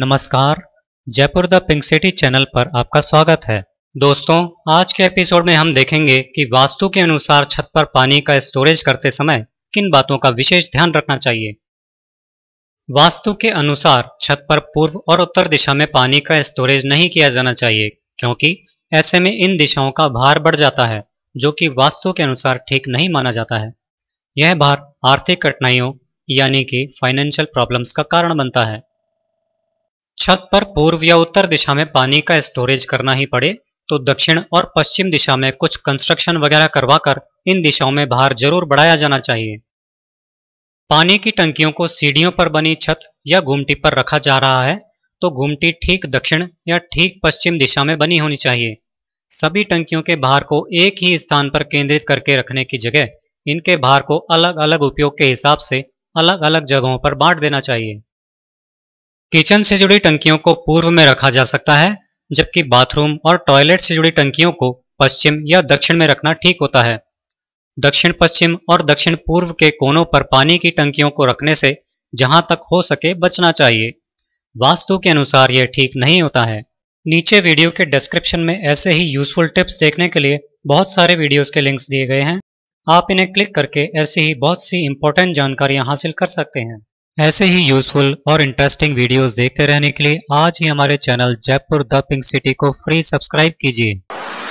नमस्कार Jaipur the pink city channel पर आपका स्वागत है दोस्तों आज के एपिसोड में हम देखेंगे कि वास्तु के अनुसार छत पर पानी का स्टोरेज करते समय किन बातों का विशेष ध्यान रखना चाहिए वास्तु के अनुसार छत पर पूर्व और उत्तर दिशा में पानी का स्टोरेज नहीं किया जाना चाहिए क्योंकि ऐसे में इन दिशाओं का भार बढ़ जाता है जो कि वास्तु के अनुसार ठीक नहीं माना जाता है यह भार आर्थिक कठिनाइयों यानी कि फाइनेंशियल प्रॉब्लम्स का कारण बनता है छत पर पूर्व या उत्तर दिशा में पानी का स्टोरेज करना ही पड़े तो दक्षिण और पश्चिम दिशा में कुछ कंस्ट्रक्शन वगैरह करवाकर इन दिशाओं में भार जरूर बढ़ाया जाना चाहिए पानी की टंकियों को सीढ़ियों पर बनी छत या घुमटी पर रखा जा रहा है तो घुमटी ठीक दक्षिण या ठीक पश्चिम दिशा में बनी होनी चाहिए सभी टंकियों के भार को एक ही स्थान पर केंद्रित करके रखने की जगह इनके भार को अलग अलग उपयोग के हिसाब से अलग अलग जगहों पर बांट देना चाहिए किचन से जुड़ी टंकियों को पूर्व में रखा जा सकता है जबकि बाथरूम और टॉयलेट से जुड़ी टंकियों को पश्चिम या दक्षिण में रखना ठीक होता है दक्षिण पश्चिम और दक्षिण पूर्व के कोनों पर पानी की टंकियों को रखने से जहां तक हो सके बचना चाहिए वास्तु के अनुसार यह ठीक नहीं होता है नीचे वीडियो के डिस्क्रिप्शन में ऐसे ही यूजफुल टिप्स देखने के लिए बहुत सारे वीडियोस के लिंक्स दिए गए हैं आप इन्हें क्लिक करके ऐसी ही बहुत सी इंपॉर्टेंट जानकारियां हासिल कर सकते हैं ऐसे ही यूजफुल और इंटरेस्टिंग वीडियोस देखते रहने के लिए आज ही हमारे channel Jaipur the pink city को फ्री सब्सक्राइब कीजिए